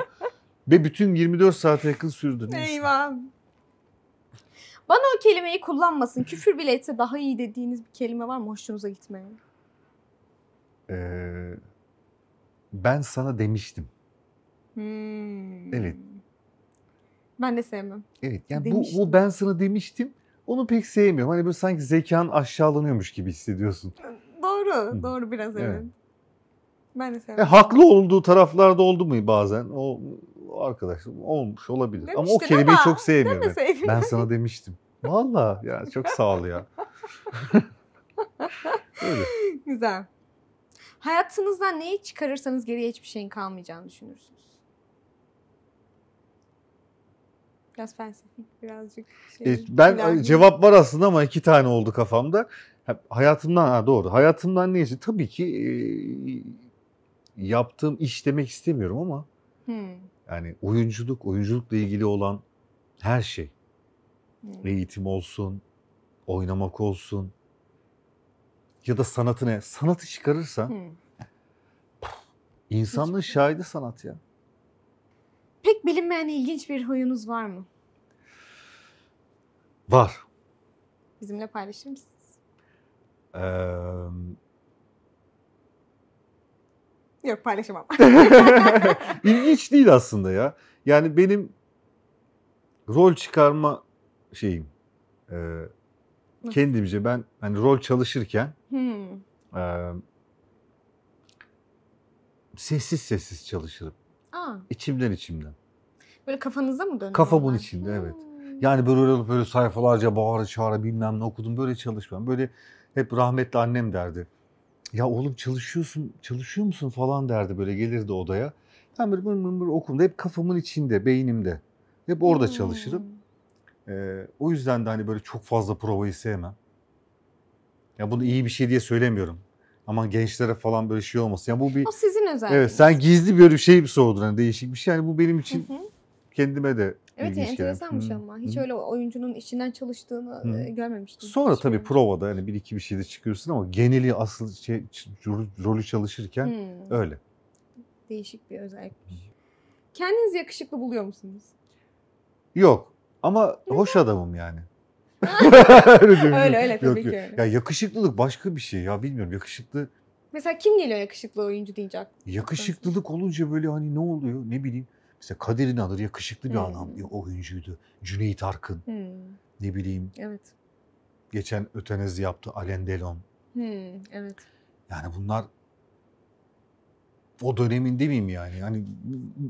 Speaker 1: Ve bütün 24 saate yakın sürdü.
Speaker 2: Neyse. Eyvah. Bana o kelimeyi kullanmasın. Küfür bile etse daha iyi dediğiniz bir kelime var mı hoşunuza gitmeyen?
Speaker 1: Ee, ben sana demiştim.
Speaker 2: Hmm. Evet. Ben de sevmem.
Speaker 1: Evet yani bu, bu ben sana demiştim. Onu pek sevmiyorum. Hani böyle sanki zekan aşağılanıyormuş gibi hissediyorsun.
Speaker 2: Doğru, Hı. doğru biraz evet. evet. Ben de e, sevmem. E, haklı
Speaker 1: olduğu taraflarda oldu mu bazen? O arkadaşım olmuş olabilir. Demiştin ama o kelimeyi ama, çok sevmiyorum. Ben sana demiştim. Valla yani çok sağ ol ya. [laughs] Öyle.
Speaker 2: Güzel. Hayatınızdan neyi çıkarırsanız geriye hiçbir şeyin kalmayacağını düşünürsünüz. Biraz felsefik, birazcık şey. E, ben bilen... cevap var
Speaker 1: aslında ama iki tane oldu kafamda. Hayatımdan ha doğru. Hayatımdan ne için? Tabii ki e, yaptığım iş demek istemiyorum ama hmm. Yani oyunculuk, oyunculukla ilgili olan her şey. Hmm. Eğitim olsun, oynamak olsun ya da sanatı ne? Sanatı çıkarırsan hmm. insanlığın şey. şahidi sanat ya.
Speaker 2: Pek bilinmeyen ilginç bir huyunuz var mı? Var. Bizimle paylaşır mısınız? Ee, Yok paylaşamam. [laughs]
Speaker 1: İlginç değil aslında ya. Yani benim rol çıkarma şeyim. E, kendimce ben hani rol çalışırken hmm. e, sessiz sessiz çalışırım. Aa. İçimden içimden.
Speaker 2: Böyle kafanızda mı dönüyor? Kafa
Speaker 1: bunun içinde hmm. evet. Yani böyle böyle sayfalarca bağıra çağıra bilmem ne okudum böyle çalışmam. Böyle hep rahmetli annem derdi ya oğlum çalışıyorsun, çalışıyor musun falan derdi böyle gelirdi odaya. Ben böyle mır mır mır okumda hep kafamın içinde, beynimde. Hep orada hmm. çalışırım. Ee, o yüzden de hani böyle çok fazla provayı sevmem. Ya bunu iyi bir şey diye söylemiyorum. Ama gençlere falan böyle şey olmasın. Ya bu bir O sizin özelliğiniz. Evet, sen gizli böyle bir şey mi sordun hani değişik bir şey. Yani bu benim için hı hı. kendime de
Speaker 2: Evet yani enteresanmış gelen. ama. Hiç Hı. öyle oyuncunun içinden çalıştığını Hı. E, görmemiştim. Sonra
Speaker 1: tabii yani. provada hani bir iki bir şey de çıkıyorsun ama geneli asıl şey, rolü çalışırken Hı. öyle.
Speaker 2: Değişik bir özellikmiş. Kendiniz yakışıklı buluyor musunuz?
Speaker 1: Yok ama Neden? hoş adamım yani. [laughs] öyle, öyle öyle yok, tabii yok. öyle. Ya yakışıklılık başka bir şey ya bilmiyorum yakışıklı.
Speaker 2: Mesela kim geliyor yakışıklı oyuncu deyince
Speaker 1: Yakışıklılık olunca böyle hani ne oluyor ne bileyim işte Kadir İnanır yakışıklı bir hmm. adam oyuncuydu. Cüneyt Arkın. Hmm. Ne bileyim. Evet. Geçen Ötenez yaptı Alain Delon.
Speaker 2: Hmm. Evet.
Speaker 1: Yani bunlar o dönemin demeyeyim yani. Yani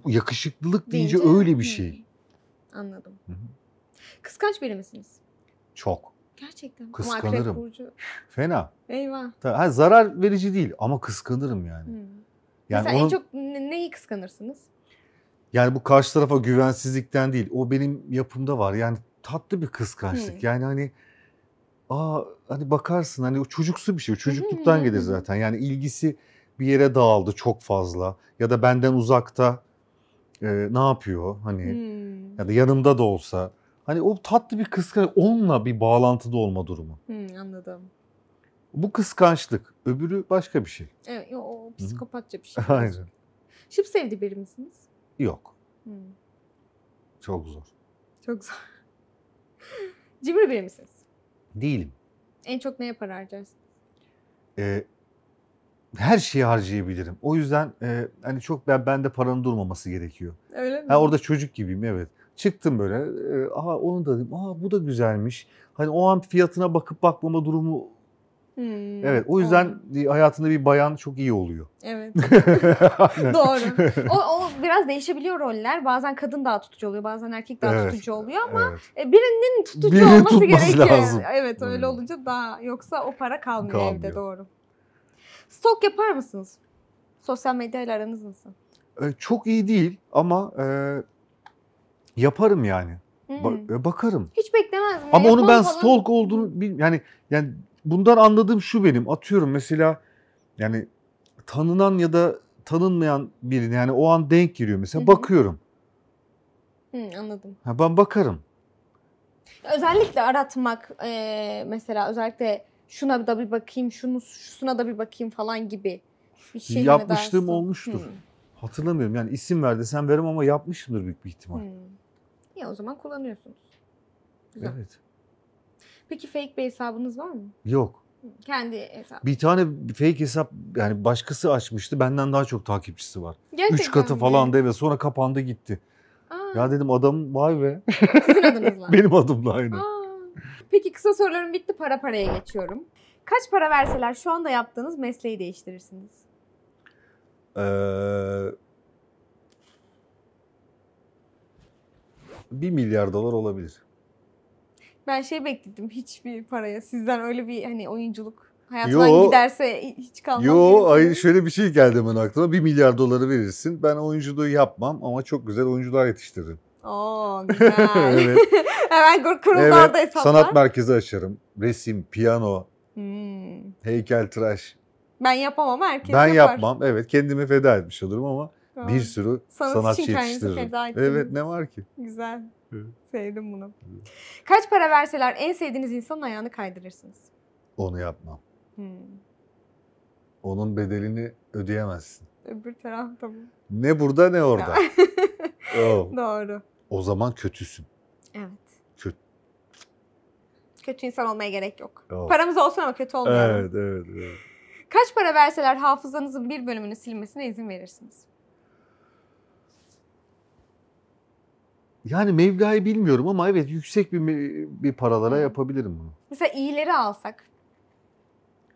Speaker 1: yakışıklılık deyince, deyince öyle bir hmm. şey. Hmm. Anladım. Hı-hı.
Speaker 2: Kıskanç biri misiniz? Çok. Gerçekten. Kıskanırım. Burcu. Fena. Eyvah.
Speaker 1: ha, zarar verici değil ama kıskanırım yani. Hmm.
Speaker 2: Yani Mesela onun... en çok neyi kıskanırsınız?
Speaker 1: Yani bu karşı tarafa güvensizlikten değil. O benim yapımda var. Yani tatlı bir kıskançlık. Hı. Hmm. Yani hani aa hani bakarsın hani o çocuksu bir şey. çocukluktan Hı. Hmm. gelir zaten. Yani ilgisi bir yere dağıldı çok fazla ya da benden uzakta e, ne yapıyor hani
Speaker 2: hmm.
Speaker 1: ya da yanımda da olsa hani o tatlı bir kıskançlık, onunla bir bağlantıda olma durumu.
Speaker 2: Hmm, anladım.
Speaker 1: Bu kıskançlık, öbürü başka bir şey.
Speaker 2: Evet, o, o psikopatça Hı bir şey. [laughs] Aynen. Şıp sevdi biri misiniz? Yok. Hmm. Çok zor. Çok zor. [laughs] Cimri biri misiniz? Değilim. En çok neye para harcarsınız?
Speaker 1: Ee, her şeyi harcayabilirim. O yüzden e, hani çok ben bende paranın durmaması gerekiyor.
Speaker 2: Öyle mi? Ha, orada
Speaker 1: çocuk gibiyim evet. Çıktım böyle. E, aha onu da dedim. Aha bu da güzelmiş. Hani o an fiyatına bakıp bakmama durumu
Speaker 2: Hmm, evet o
Speaker 1: yüzden doğru. hayatında bir bayan çok iyi oluyor. Evet. [laughs] doğru. O,
Speaker 2: o biraz değişebiliyor roller. Bazen kadın daha tutucu oluyor, bazen erkek daha evet. tutucu oluyor ama evet. E, birinin tutucu Birini olması gerekiyor. Lazım. Evet öyle hmm. olunca daha yoksa o para kalmıyor, kalmıyor. evde doğru. Stok yapar mısınız? Sosyal medyayla aranız nasıl?
Speaker 1: Ee, çok iyi değil ama e, yaparım yani. Hmm. Ba- e, bakarım.
Speaker 2: Hiç beklemez mi? Ama Yapalım onun ben stalk
Speaker 1: olduğunu bil yani yani bundan anladığım şu benim. Atıyorum mesela yani tanınan ya da tanınmayan birine yani o an denk giriyor mesela Hı-hı. bakıyorum.
Speaker 2: Hı, anladım.
Speaker 1: Ha, ben bakarım.
Speaker 2: Özellikle aratmak e, mesela özellikle şuna da bir bakayım, şunu şuna da bir bakayım falan gibi bir şey yapmışlığım olmuştur. Hı.
Speaker 1: Hatırlamıyorum. Yani isim ver desen verim ama yapmışımdır büyük bir ihtimal. Hı.
Speaker 2: Ya o zaman kullanıyorsunuz. Güzel. Evet. Peki fake bir hesabınız var mı? Yok. Kendi hesabı. Bir
Speaker 1: tane fake hesap yani başkası açmıştı. Benden daha çok takipçisi var. Gerçekten Üç katı falan da ve sonra kapandı gitti. Aa. Ya dedim adam vay be. [laughs] Sizin Benim adımla aynı. Aa.
Speaker 2: Peki kısa sorularım bitti para paraya geçiyorum. Kaç para verseler şu anda yaptığınız mesleği değiştirirsiniz?
Speaker 1: Ee, bir milyar dolar olabilir.
Speaker 2: Ben şey bekledim hiçbir paraya. Sizden öyle bir hani oyunculuk hayatından yo, giderse hiç kalmaz. Yo ay
Speaker 1: şöyle bir şey geldi hemen aklıma. Bir milyar doları verirsin. Ben oyunculuğu yapmam ama çok güzel oyuncular yetiştiririm.
Speaker 2: Oo güzel. [laughs] evet. [laughs] Hemen kurumlarda evet, hesaplar. Sanat
Speaker 1: merkezi açarım. Resim, piyano,
Speaker 2: hmm.
Speaker 1: heykeltıraş.
Speaker 2: Ben yapamam herkes ben yapar. Ben yapmam
Speaker 1: evet kendimi feda etmiş olurum ama tamam. bir sürü sanat sanatçı yetiştiririm. Evet ne var ki?
Speaker 2: Güzel. Sevdim bunu. Kaç para verseler en sevdiğiniz insanın ayağını kaydırırsınız?
Speaker 1: Onu yapmam. Hmm. Onun bedelini ödeyemezsin.
Speaker 2: Öbür tarafta mı?
Speaker 1: Ne burada ne orada. [laughs] oh. Doğru. O zaman kötüsün. Evet. Kötü.
Speaker 2: Kötü insan olmaya gerek yok.
Speaker 1: Oh. Paramız olsun
Speaker 2: ama kötü olmayalım. Evet,
Speaker 1: evet, evet.
Speaker 2: Kaç para verseler hafızanızın bir bölümünü silmesine izin verirsiniz?
Speaker 1: Yani Mevla'yı bilmiyorum ama evet yüksek bir bir paralara yapabilirim bunu.
Speaker 2: Mesela iyileri alsak.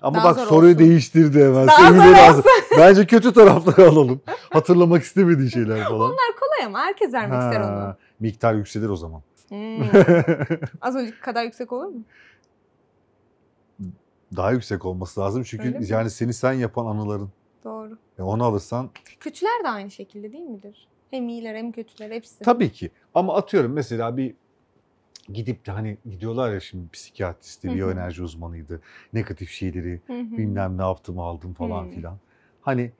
Speaker 1: Ama Daha bak soruyu olsun. değiştirdi hemen. Daha zor olsun. [laughs] Bence kötü tarafları alalım. [laughs] Hatırlamak istemediği şeyler [laughs] falan. Onlar
Speaker 2: kolay ama herkes vermek ister onu.
Speaker 1: Miktar yükselir o zaman.
Speaker 2: Hmm. Az önceki kadar yüksek olur mu?
Speaker 1: Daha yüksek olması lazım çünkü yani seni sen yapan anıların. Doğru. E onu alırsan.
Speaker 2: Kötüler de aynı şekilde değil midir? Hem iyiler hem kötüler hepsi. Tabii
Speaker 1: ki. Ama atıyorum mesela bir gidip de hani gidiyorlar ya şimdi psikiyatristi, enerji uzmanıydı. Negatif şeyleri bilmem ne yaptım aldım falan filan. Hani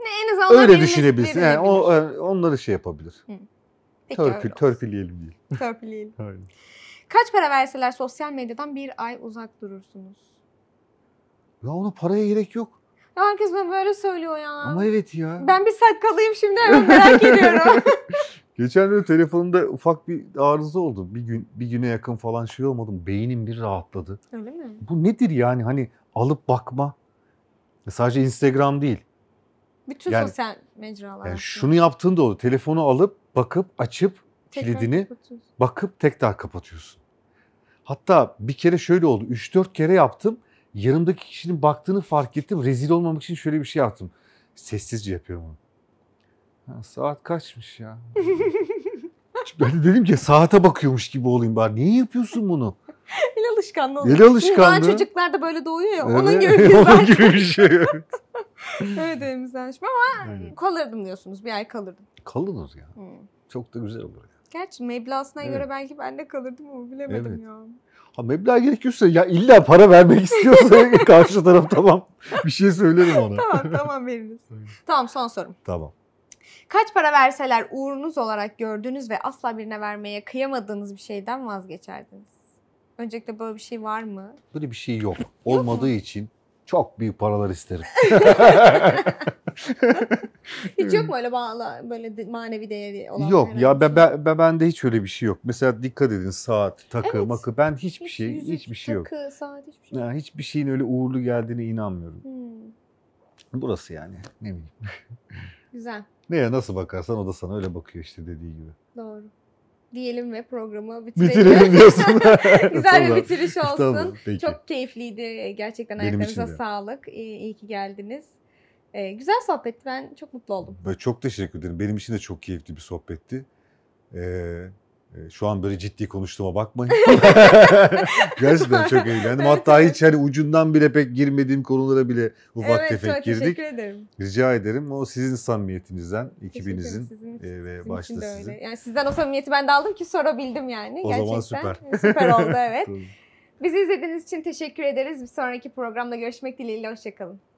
Speaker 2: ne, en azından öyle düşünebilirsin. Yani o,
Speaker 1: onları şey yapabilir. Törpül, törpüleyelim değil. [laughs] Törpüleyelim. Aynen.
Speaker 2: Kaç para verseler sosyal medyadan bir ay uzak durursunuz?
Speaker 1: Ya ona paraya gerek yok.
Speaker 2: Herkes bana böyle söylüyor ya. Ama evet ya. Ben bir saat kalayım şimdi hemen merak [laughs] ediyorum.
Speaker 1: Geçen gün telefonumda ufak bir arıza oldu. Bir gün bir güne yakın falan şey olmadım. Beynim bir rahatladı. Öyle mi? Bu nedir yani hani alıp bakma. Sadece Instagram değil.
Speaker 2: Bütün yani, sosyal mecralar. Yani
Speaker 1: şunu yaptığın da olur. Telefonu alıp bakıp açıp tekrar kilidini bakıp tekrar kapatıyorsun. Hatta bir kere şöyle oldu. 3-4 kere yaptım yanımdaki kişinin baktığını fark ettim. Rezil olmamak için şöyle bir şey yaptım. Sessizce yapıyorum onu. Ha, saat kaçmış ya?
Speaker 2: [laughs] ben
Speaker 1: de dedim ki saate bakıyormuş gibi olayım bari. Niye yapıyorsun bunu?
Speaker 2: [laughs] El alışkanlığı oldu. El alışkanlığı. Mizan çocuklar da böyle doğuyor ya. Evet. Onun gibi bir [laughs] Onun gibi bir şey. evet emizlenmişim ama evet. kalırdım diyorsunuz. Bir ay kalırdım.
Speaker 1: Kalınız ya. Hmm. Çok da güzel olur ya.
Speaker 2: Gerçi meblasına evet. göre belki ben de kalırdım ama bilemedim evet. ya.
Speaker 1: Ha meblağ gerekiyorsa ya illa para vermek istiyorsa [laughs] karşı taraf tamam bir şey söylerim
Speaker 2: ona. tamam tamam veririz. tamam son sorum. Tamam. Kaç para verseler uğrunuz olarak gördüğünüz ve asla birine vermeye kıyamadığınız bir şeyden vazgeçerdiniz? Öncelikle böyle bir şey var mı?
Speaker 1: Böyle bir şey yok. Olmadığı için çok büyük paralar isterim. [laughs]
Speaker 2: [laughs] hiç yok mu öyle bağlı böyle manevi değeri olan?
Speaker 1: Yok ya ben, ben, ben bende hiç öyle bir şey yok. Mesela dikkat edin saat, takı, evet. makı ben hiçbir hiç, şey yüzük, hiçbir şey yok. Takı, saat hiçbir şey. Yok. hiçbir şeyin öyle uğurlu geldiğine inanmıyorum. Hmm. Burası yani ne bileyim. Güzel. [laughs] Neye nasıl bakarsan o da sana öyle bakıyor işte dediği gibi.
Speaker 2: Doğru diyelim ve programı bitirelim. Bitirelim diyorsun. [laughs] Güzel bir bitiriş olsun. Tamam, peki. Çok keyifliydi. Gerçekten Benim ayaklarınıza sağlık. İyi, iyi ki geldiniz. Ee, güzel sohbetti. Ben çok mutlu oldum.
Speaker 1: Ben çok teşekkür ederim. Benim için de çok keyifli bir sohbetti. Ee, ee, şu an böyle ciddi konuştuğuma bakmayın. [laughs] Gerçekten çok eğlendim. Hatta hiç hani ucundan bile pek girmediğim konulara bile ufak evet, tefek girdik. Evet teşekkür ederim. Rica ederim. O sizin samimiyetinizden, ekibinizin e, ve sizin başta sizin. Öyle.
Speaker 2: Yani sizden o samimiyeti ben de aldım ki sorabildim yani. O Gerçekten. zaman süper. E, süper oldu [laughs] evet. Bizi izlediğiniz için teşekkür ederiz. Bir sonraki programda görüşmek dileğiyle. Hoşçakalın.